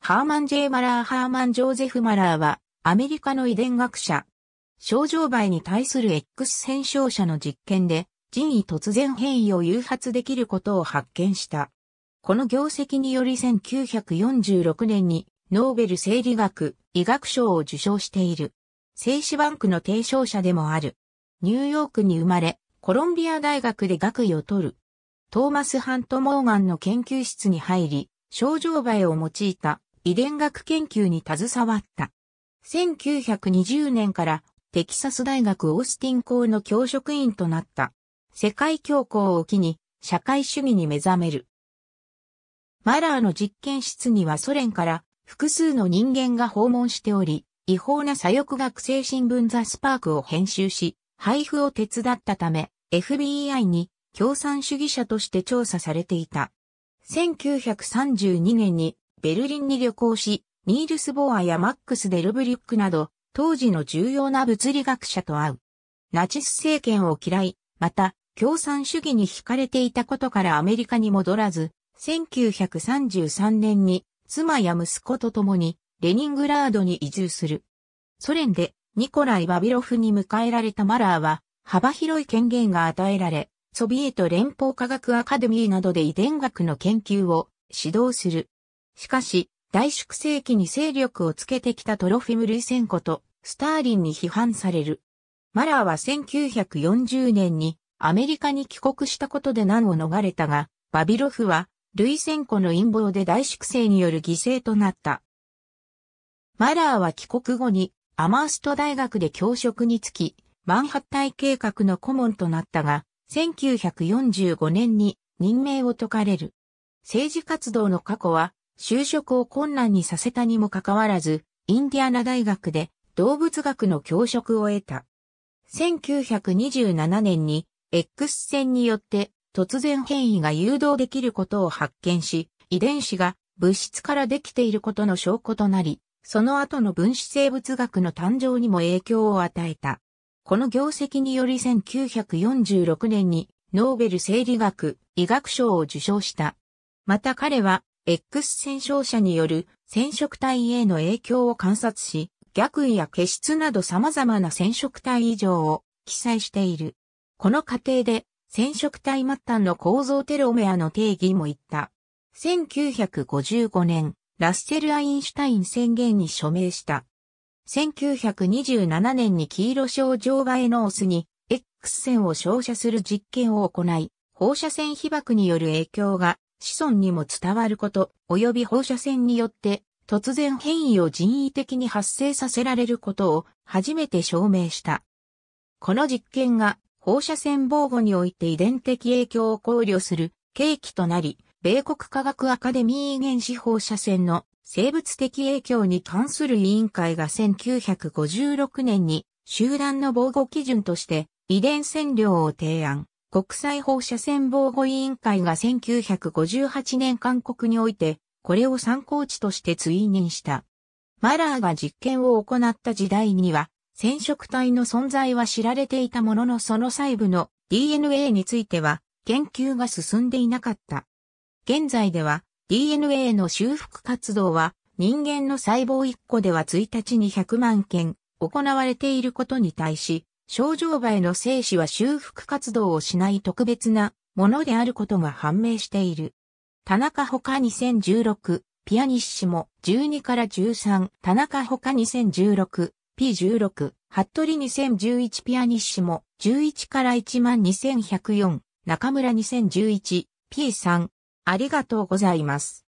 ハーマン・ジェイマラー・ハーマン・ジョーゼフ・マラーは、アメリカの遺伝学者。症状媒に対する X 変症者の実験で、人為突然変異を誘発できることを発見した。この業績により1946年に、ノーベル生理学、医学賞を受賞している。精子バンクの提唱者でもある。ニューヨークに生まれ、コロンビア大学で学位を取る。トーマス・ハント・モーガンの研究室に入り、症状媒を用いた遺伝学研究に携わった。1920年からテキサス大学オースティン校の教職員となった。世界恐慌を機に社会主義に目覚める。マラーの実験室にはソ連から複数の人間が訪問しており、違法な左翼学生新聞ザ・スパークを編集し、配布を手伝ったため、FBI に共産主義者として調査されていた。1932年にベルリンに旅行し、ニールス・ボアやマックス・デルブリュックなど、当時の重要な物理学者と会う。ナチス政権を嫌い、また、共産主義に惹かれていたことからアメリカに戻らず、1933年に妻や息子と共にレニングラードに移住する。ソ連でニコライ・バビロフに迎えられたマラーは幅広い権限が与えられ、ソビエト連邦科学アカデミーなどで遺伝学の研究を指導する。しかし、大粛清期に勢力をつけてきたトロフィム・ルイセンコとスターリンに批判される。マラーは1940年にアメリカに帰国したことで難を逃れたが、バビロフはルイセンコの陰謀で大粛清による犠牲となった。マラーは帰国後にアマースト大学で教職に就き、マンハッタイ計画の顧問となったが、1945年に任命を解かれる。政治活動の過去は就職を困難にさせたにもかかわらず、インディアナ大学で動物学の教職を得た。1927年に X 線によって突然変異が誘導できることを発見し、遺伝子が物質からできていることの証拠となり、その後の分子生物学の誕生にも影響を与えた。この業績により1946年にノーベル生理学医学賞を受賞した。また彼は X 染症者による染色体への影響を観察し、逆位や血質など様々な染色体異常を記載している。この過程で染色体末端の構造テロメアの定義も言った。1955年、ラッセル・アインシュタイン宣言に署名した。1927年に黄色症状外ノオスに X 線を照射する実験を行い、放射線被曝による影響が子孫にも伝わること、及び放射線によって、突然変異を人為的に発生させられることを初めて証明した。この実験が放射線防護において遺伝的影響を考慮する契機となり、米国科学アカデミー原子放射線の生物的影響に関する委員会が1956年に集団の防護基準として遺伝線量を提案。国際放射線防護委員会が1958年韓国において、これを参考値として追認した。マラーが実験を行った時代には、染色体の存在は知られていたもののその細部の DNA については研究が進んでいなかった。現在では DNA の修復活動は人間の細胞1個では1日に100万件行われていることに対し、症状梅の精子は修復活動をしない特別なものであることが判明している。田中他2016、ピアニッシモ、12から13、田中他2016、P16、服部2011ピアニッシモ、11から12104、中村2011、P3。ありがとうございます。